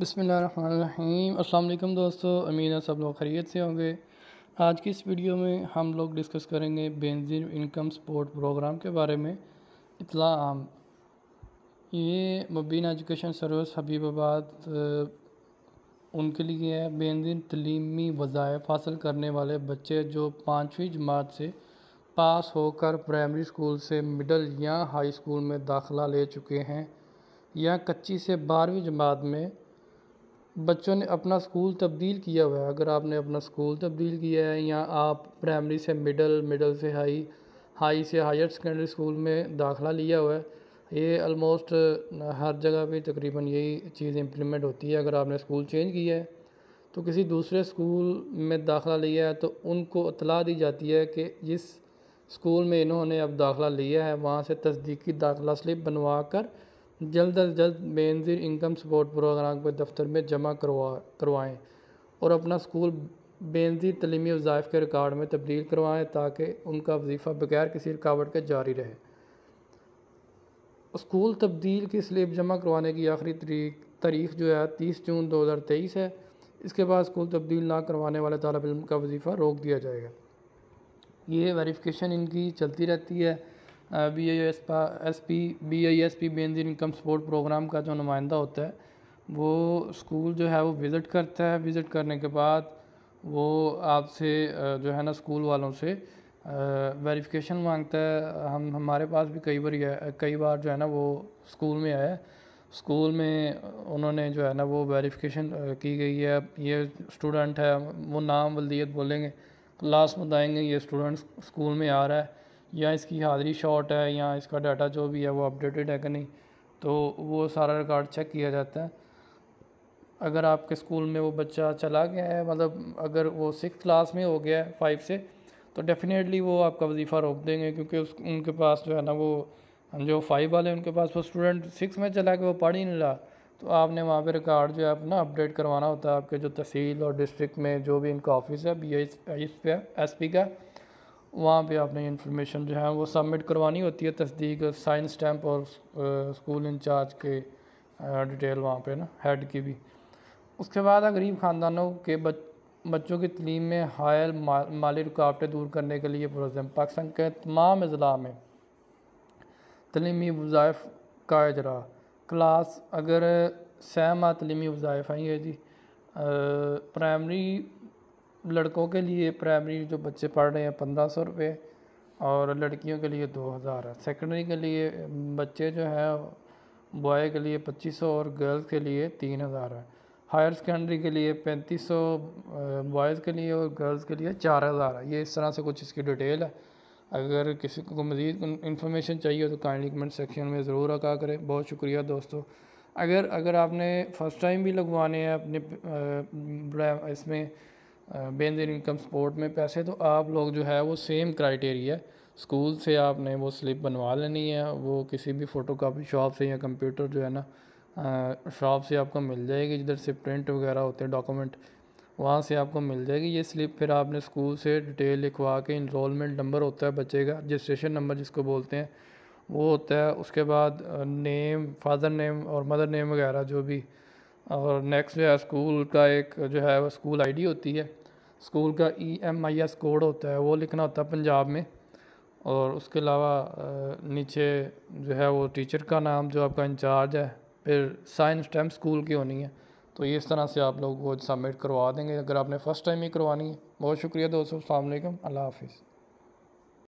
बसमीम् अल्लाम दोस्तों उम्मीद है सब लोग खरीत से होंगे आज की इस वीडियो में हम लोग डिस्कस करेंगे बेनजीर इनकम सपोर्ट प्रोग्राम के बारे में इतला आम ये मुबीन एजुकेशन सर्विस हबीबाबाद उनके लिए है बेनजीर तलीमी वज़ायफ़ हासिल करने वाले बच्चे जो पाँचवीं जमात से पास होकर प्राइमरी स्कूल से मिडल या हाई स्कूल में दाखिला ले चुके हैं या कच्ची से बारहवीं जमात में बच्चों ने अपना स्कूल तब्दील किया हुआ है अगर आपने अपना स्कूल तब्दील किया है या आप प्राइमरी से मिडल मिडल से हाई हाई से हायर सेकेंडरी स्कूल में दाखला लिया हुआ है ये आलमोस्ट हर जगह पे तकरीबन यही चीज़ इम्प्लीमेंट होती है अगर आपने स्कूल चेंज किया है तो किसी दूसरे स्कूल में दाखला लिया है तो उनको अतला दी जाती है कि जिस स्कूल में इन्होंने अब दाखला लिया है वहाँ से तस्दीकी दाखला स्लिप बनवा कर जल्द अज जल्द बेनज़ीर इनकम सपोर्ट प्रोग्राम के दफ्तर में जमा करवा करवाएँ और अपना स्कूल बेनज़ीर तलीमी वज़ाइफ के रिकॉर्ड में तब्दील करवाएँ ताकि उनका वजीफ़ा बगैर किसी रुकावट के जारी रहे स्कूल तब्दील की स्लिप जमा करवाने की आखिरी तरीक तारीख जो है तीस जून दो हज़ार तेईस है इसके बाद स्कूल तब्दील ना करवाने वाले तलब इम का वजीफ़ा रोक दिया जाएगा ये वेरिफिकेशन इनकी चलती रहती है B I S S P B I S P जी इनकम सपोर्ट प्रोग्राम का जो नुमाइंदा होता है वो स्कूल जो है वो विज़िट करता है विज़िट करने के बाद वो आपसे जो है ना स्कूल वालों से वेरिफिकेशन मांगता है हम हमारे पास भी कई बार कई बार जो है ना वो स्कूल में आया स्कूल में उन्होंने जो है ना वो वेरिफिकेशन की गई है ये स्टूडेंट है वो नाम वल्दियत बोलेंगे क्लास बताएंगे ये स्टूडेंट स्कूल में आ रहा है या इसकी हाज़री शॉर्ट है या इसका डाटा जो भी है वो अपडेटेड है कि नहीं तो वो सारा रिकॉर्ड चेक किया जाता है अगर आपके स्कूल में वो बच्चा चला गया है मतलब अगर वो सिक्स क्लास में हो गया है फाइव से तो डेफ़िनेटली वो आपका वजीफ़ा रोक देंगे क्योंकि उस उनके पास जो है ना वो जो फाइव वाले उनके पास वो स्टूडेंट सिक्स में चला के वो पढ़ ही नहीं रहा तो आपने वहाँ पे रिकॉर्ड जो है अपना अपडेट करवाना होता है आपके जो तहसील और डिस्ट्रिक्ट में जो भी इनका ऑफिस है B I S P S P का वहाँ पे आपने इन्फॉर्मेशन जो है वो सबमिट करवानी होती है तस्दीक साइन स्टैम्प और स्कूल इंचार्ज के डिटेल वहाँ पे ना हेड की भी उसके बाद गरीब ख़ानदानों के बच, बच्चों की तलीम में हायल मा, माली रुकावटें दूर करने के लिए प्रोजेम पाकिस्तान के तमाम अजला में तलीमी वज़ाइफ का इजरा क्लास अगर सहमा तलीमी वज़ाइफ हैं ये जी प्राइमरी लड़कों के लिए प्राइमरी जो बच्चे पढ़ रहे हैं पंद्रह सौ रुपये और लड़कियों के लिए दो हज़ार है सेकेंडरी के लिए बच्चे जो हैं बॉय के लिए पच्चीस सौ और गर्ल्स के लिए तीन हज़ार है हायर सेकेंडरी के लिए पैंतीस सौ बॉयज़ के लिए और गर्ल्स के लिए चार हज़ार है ये इस तरह से कुछ इसकी डिटेल है अगर किसी को मज़ीद इन्फॉर्मेशन चाहिए तो काइंडली कमेंट सेक्शन में ज़रूर रखा करें बहुत शुक्रिया दोस्तों अगर अगर आपने फ़र्स्ट टाइम भी लगवाने हैं अपने इसमें बेंजर इनकम सपोर्ट में पैसे तो आप लोग जो है वो सेम क्राइटेरिया स्कूल से आपने वो स्लिप बनवा लेनी है वो किसी भी फ़ोटो कापी शॉप से या कंप्यूटर जो है ना शॉप से आपको मिल जाएगी जिधर से प्रिंट वगैरह होते हैं डॉक्यूमेंट वहाँ से आपको मिल जाएगी ये स्लिप फिर आपने स्कूल से डिटेल लिखवा के इनरोलमेंट नंबर होता है बच्चे का रजिस्ट्रेशन नंबर जिसको बोलते हैं वो होता है उसके बाद नेम फादर नेम और मदर नेम वगैरह जो भी और नेक्स्ट जो है स्कूल का एक जो है वो स्कूल आईडी होती है स्कूल का E M I S code होता है वो लिखना होता है पंजाब में और उसके अलावा नीचे जो है वो टीचर का नाम जो आपका इंचार्ज है फिर साइंस स्टैम्प स्कूल की होनी है तो ये इस तरह से आप लोग वो सबमिट करवा देंगे अगर आपने फ़र्स्ट टाइम ही करवानी है बहुत शुक्रिया दोस्तों अल्लाह हाफिज़